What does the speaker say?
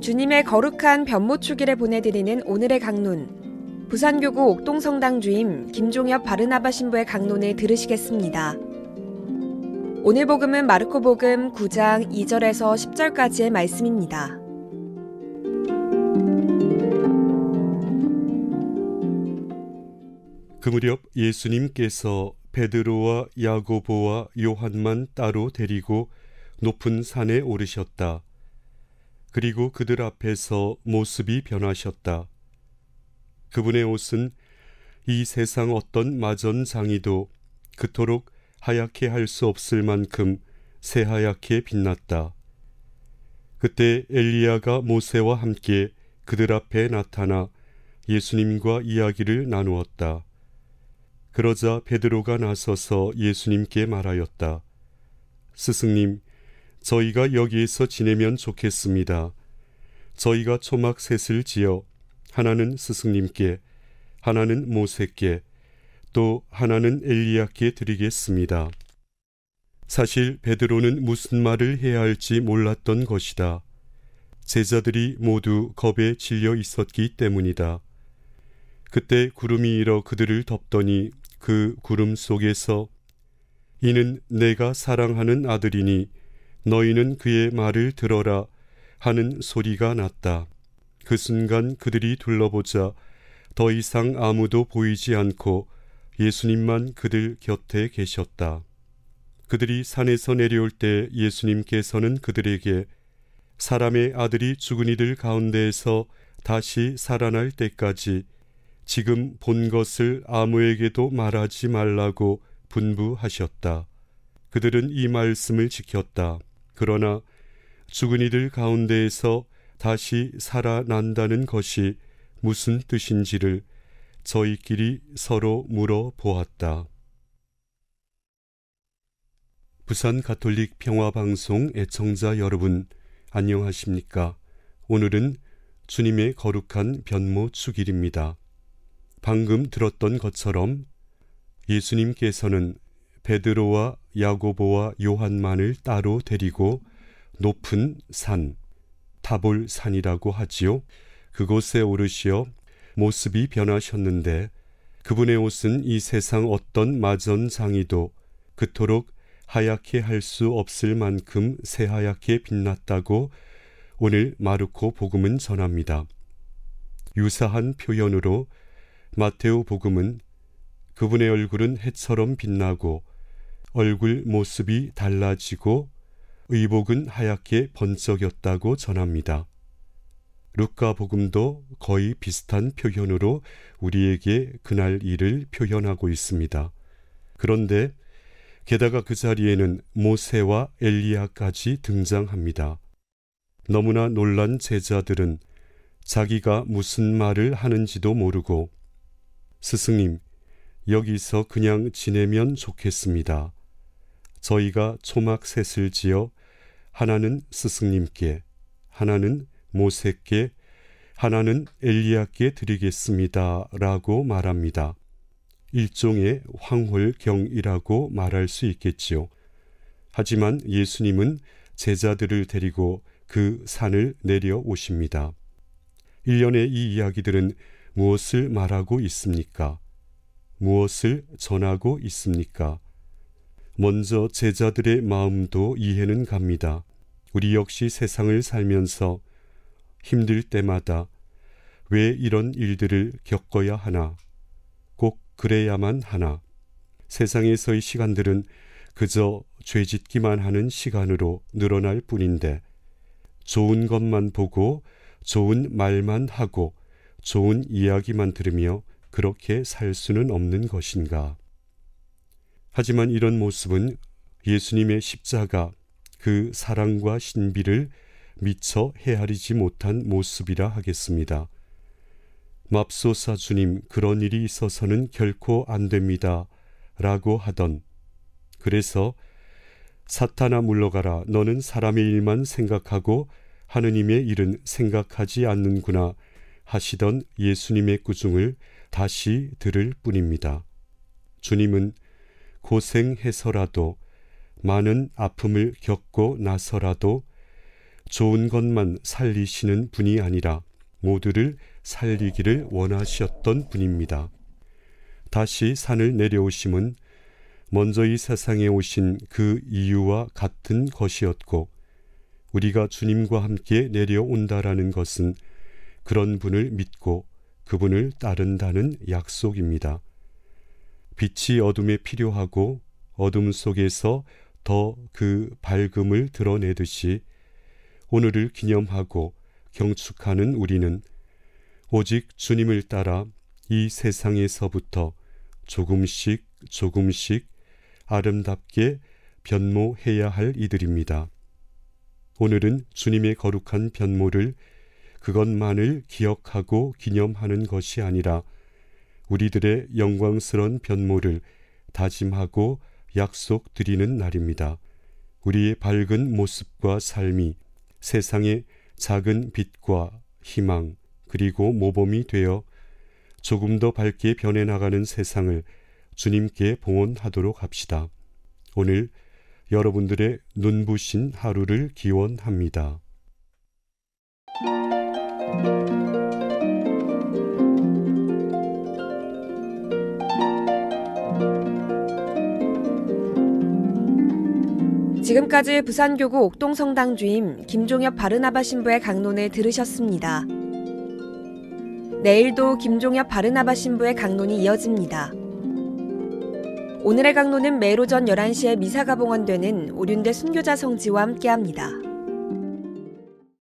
주님의 거룩한 변모축일에 보내드리는 오늘의 강론 부산교구 옥동성당 주임 김종엽 바르나바 신부의 강론을 들으시겠습니다. 오늘 복음은 마르코 복음 9장 2절에서 10절까지의 말씀입니다. 그 무렵 예수님께서 베드로와 야고보와 요한만 따로 데리고 높은 산에 오르셨다. 그리고 그들 앞에서 모습이 변하셨다. 그분의 옷은 이 세상 어떤 마전장이도 그토록 하얗게 할 수 없을 만큼 새하얗게 빛났다. 그때 엘리야가 모세와 함께 그들 앞에 나타나 예수님과 이야기를 나누었다. 그러자 베드로가 나서서 예수님께 말하였다. 스승님, 저희가 여기에서 지내면 좋겠습니다. 저희가 초막 셋을 지어 하나는 스승님께, 하나는 모세께, 또 하나는 엘리야께 드리겠습니다. 사실 베드로는 무슨 말을 해야 할지 몰랐던 것이다. 제자들이 모두 겁에 질려 있었기 때문이다. 그때 구름이 일어 그들을 덮더니 그 구름 속에서 이는 내가 사랑하는 아들이니 너희는 그의 말을 들어라 하는 소리가 났다. 그 순간 그들이 둘러보자 더 이상 아무도 보이지 않고 예수님만 그들 곁에 계셨다. 그들이 산에서 내려올 때 예수님께서는 그들에게 사람의 아들이 죽은 이들 가운데에서 다시 살아날 때까지 지금 본 것을 아무에게도 말하지 말라고 분부하셨다. 그들은 이 말씀을 지켰다. 그러나 죽은 이들 가운데에서 다시 살아난다는 것이 무슨 뜻인지를 저희끼리 서로 물어보았다. 부산 가톨릭 평화방송 애청자 여러분, 안녕하십니까? 오늘은 주님의 거룩한 변모 축일입니다. 방금 들었던 것처럼 예수님께서는 베드로와 야고보와 요한만을 따로 데리고 높은 산 타볼 산이라고 하지요. 그곳에 오르시어 모습이 변하셨는데 그분의 옷은 이 세상 어떤 마전상이도 그토록 하얗게 할 수 없을 만큼 새하얗게 빛났다고 오늘 마르코 복음은 전합니다. 유사한 표현으로 마테오 복음은 그분의 얼굴은 해처럼 빛나고 얼굴 모습이 달라지고 의복은 하얗게 번쩍였다고 전합니다. 루카 복음도 거의 비슷한 표현으로 우리에게 그날 일을 표현하고 있습니다. 그런데 게다가 그 자리에는 모세와 엘리야까지 등장합니다. 너무나 놀란 제자들은 자기가 무슨 말을 하는지도 모르고 스승님, 여기서 그냥 지내면 좋겠습니다. 저희가 초막 셋을 지어 하나는 스승님께, 하나는 모세께, 하나는 엘리야께 드리겠습니다. 라고 말합니다. 일종의 황홀경이라고 말할 수 있겠지요. 하지만 예수님은 제자들을 데리고 그 산을 내려오십니다. 일련의 이 이야기들은 무엇을 말하고 있습니까? 무엇을 전하고 있습니까? 먼저 제자들의 마음도 이해는 갑니다. 우리 역시 세상을 살면서 힘들 때마다 왜 이런 일들을 겪어야 하나? 꼭 그래야만 하나? 세상에서의 시간들은 그저 죄 짓기만 하는 시간으로 늘어날 뿐인데 좋은 것만 보고 좋은 말만 하고 좋은 이야기만 들으며 그렇게 살 수는 없는 것인가? 하지만 이런 모습은 예수님의 십자가 그 사랑과 신비를 미처 헤아리지 못한 모습이라 하겠습니다. 맙소사 주님, 그런 일이 있어서는 결코 안 됩니다. 라고 하던. 그래서 사탄아 물러가라. 너는 사람의 일만 생각하고 하느님의 일은 생각하지 않는구나. 하시던 예수님의 꾸중을 다시 들을 뿐입니다. 주님은 고생해서라도 많은 아픔을 겪고 나서라도 좋은 것만 살리시는 분이 아니라 모두를 살리기를 원하셨던 분입니다. 다시 산을 내려오심은 먼저 이 세상에 오신 그 이유와 같은 것이었고 우리가 주님과 함께 내려온다라는 것은 그런 분을 믿고 그분을 따른다는 약속입니다. 빛이 어둠에 필요하고 어둠 속에서 더 그 밝음을 드러내듯이 오늘을 기념하고 경축하는 우리는 오직 주님을 따라 이 세상에서부터 조금씩 조금씩 아름답게 변모해야 할 이들입니다. 오늘은 주님의 거룩한 변모를 그것만을 기억하고 기념하는 것이 아니라 우리들의 영광스런 변모를 다짐하고 약속드리는 날입니다. 우리의 밝은 모습과 삶이 세상의 작은 빛과 희망 그리고 모범이 되어 조금 더 밝게 변해 나가는 세상을 주님께 봉헌하도록 합시다. 오늘 여러분들의 눈부신 하루를 기원합니다. 지금까지 부산교구 옥동성당 주임 김종엽 바르나바 신부의 강론을 들으셨습니다. 내일도 김종엽 바르나바 신부의 강론이 이어집니다. 오늘의 강론은 매일 오전 11시에 미사가 봉헌되는 오륜대 순교자 성지와 함께합니다.